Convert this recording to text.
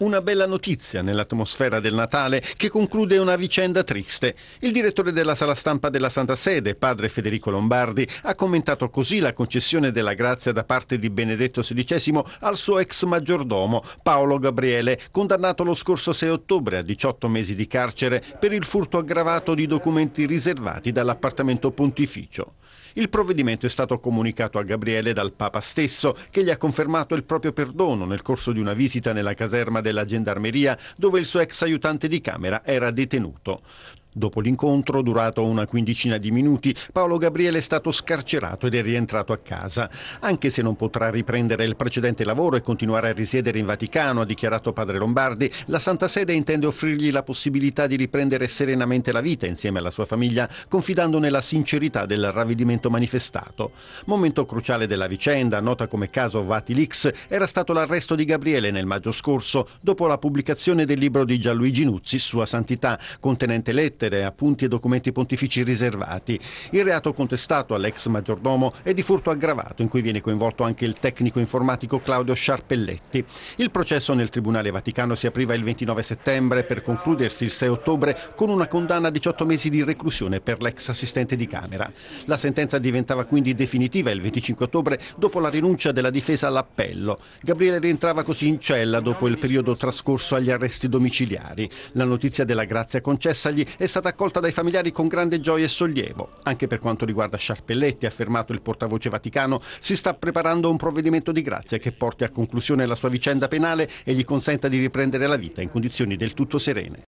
Una bella notizia nell'atmosfera del Natale che conclude una vicenda triste. Il direttore della sala stampa della Santa Sede, padre Federico Lombardi, ha commentato così la concessione della grazia da parte di Benedetto XVI al suo ex maggiordomo, Paolo Gabriele, condannato lo scorso 6 ottobre a 18 mesi di carcere per il furto aggravato di documenti riservati dall'appartamento pontificio. Il provvedimento è stato comunicato a Gabriele dal Papa stesso, che gli ha confermato il proprio perdono nel corso di una visita nella caserma del della gendarmeria dove il suo ex aiutante di camera era detenuto. Dopo l'incontro, durato una quindicina di minuti, Paolo Gabriele è stato scarcerato ed è rientrato a casa. Anche se non potrà riprendere il precedente lavoro e continuare a risiedere in Vaticano, ha dichiarato padre Lombardi, la Santa Sede intende offrirgli la possibilità di riprendere serenamente la vita insieme alla sua famiglia, confidando nella sincerità del ravvedimento manifestato. Momento cruciale della vicenda, nota come caso Vatilix, era stato l'arresto di Gabriele nel maggio scorso, dopo la pubblicazione del libro di Gianluigi Nuzzi, Sua Santità, contenente lettere lettere, appunti e documenti pontifici riservati. Il reato contestato all'ex maggiordomo è di furto aggravato, in cui viene coinvolto anche il tecnico informatico Claudio Sciarpelletti. Il processo nel Tribunale Vaticano si apriva il 29 settembre per concludersi il 6 ottobre con una condanna a 18 mesi di reclusione per l'ex assistente di Camera. La sentenza diventava quindi definitiva il 25 ottobre dopo la rinuncia della difesa all'appello. Gabriele rientrava così in cella dopo il periodo trascorso agli arresti domiciliari. La notizia della grazia concessagli è stata accolta dai familiari con grande gioia e sollievo. Anche per quanto riguarda Sciarpelletti, ha affermato il portavoce Vaticano, si sta preparando un provvedimento di grazia che porti a conclusione la sua vicenda penale e gli consenta di riprendere la vita in condizioni del tutto serene.